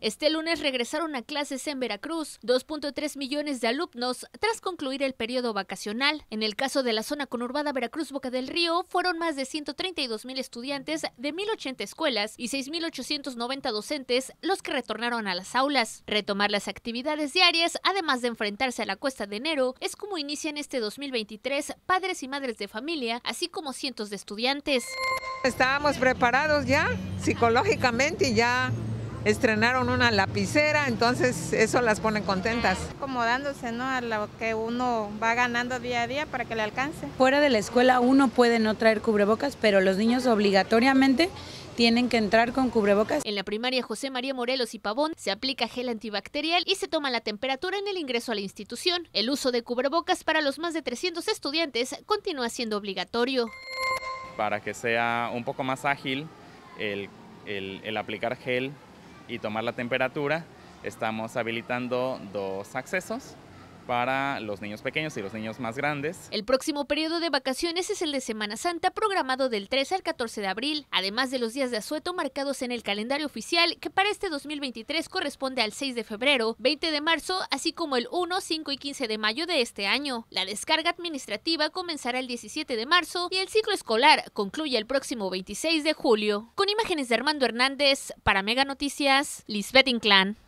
Este lunes regresaron a clases en Veracruz 2.3 millones de alumnos tras concluir el periodo vacacional. En el caso de la zona conurbada Veracruz-Boca del Río, fueron más de 132 mil estudiantes de 1.080 escuelas y 6.890 docentes los que retornaron a las aulas. Retomar las actividades diarias, además de enfrentarse a la cuesta de enero, es como inician este 2023 padres y madres de familia, así como cientos de estudiantes. Estábamos preparados ya, psicológicamente ya estrenaron una lapicera, entonces eso las pone contentas. Acomodándose ¿no? a lo que uno va ganando día a día para que le alcance. Fuera de la escuela uno puede no traer cubrebocas, pero los niños obligatoriamente tienen que entrar con cubrebocas. En la primaria José María Morelos y Pavón se aplica gel antibacterial y se toma la temperatura en el ingreso a la institución. El uso de cubrebocas para los más de 300 estudiantes continúa siendo obligatorio. Para que sea un poco más ágil el aplicar gel y tomar la temperatura, estamos habilitando dos accesos para los niños pequeños y los niños más grandes. El próximo periodo de vacaciones es el de Semana Santa, programado del 3 al 14 de abril, además de los días de asueto marcados en el calendario oficial, que para este 2023 corresponde al 6 de febrero, 20 de marzo, así como el 1, 5 y 15 de mayo de este año. La descarga administrativa comenzará el 17 de marzo y el ciclo escolar concluye el próximo 26 de julio. Con imágenes de Armando Hernández, para Mega Noticias, Lisbeth Inclán.